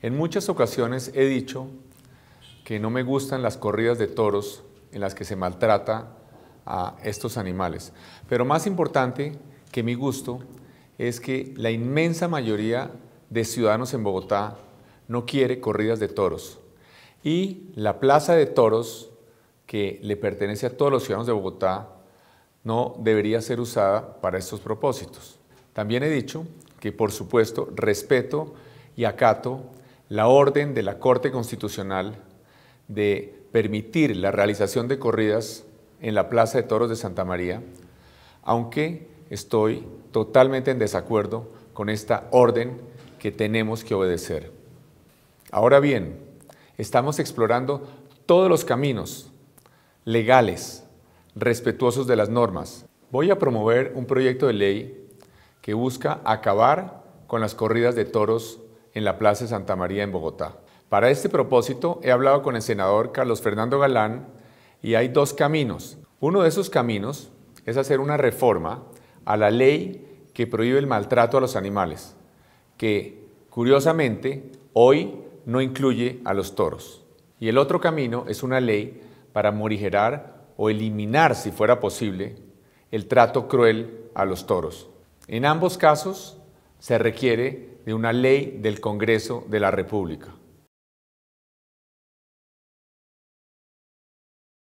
En muchas ocasiones he dicho que no me gustan las corridas de toros en las que se maltrata a estos animales. Pero más importante que mi gusto es que la inmensa mayoría de ciudadanos en Bogotá no quiere corridas de toros. Y la plaza de toros, que le pertenece a todos los ciudadanos de Bogotá, no debería ser usada para estos propósitos. También he dicho que, por supuesto, respeto y acato la orden de la Corte Constitucional de permitir la realización de corridas en la Plaza de Toros de Santa María, aunque estoy totalmente en desacuerdo con esta orden que tenemos que obedecer. Ahora bien, estamos explorando todos los caminos legales, respetuosos de las normas. Voy a promover un proyecto de ley que busca acabar con las corridas de toros en la Plaza Santa María en Bogotá. Para este propósito he hablado con el senador Carlos Fernando Galán y hay dos caminos. Uno de esos caminos es hacer una reforma a la ley que prohíbe el maltrato a los animales, que curiosamente hoy no incluye a los toros. Y el otro camino es una ley para morigerar o eliminar, si fuera posible, el trato cruel a los toros. En ambos casos, se requiere de una ley del Congreso de la República.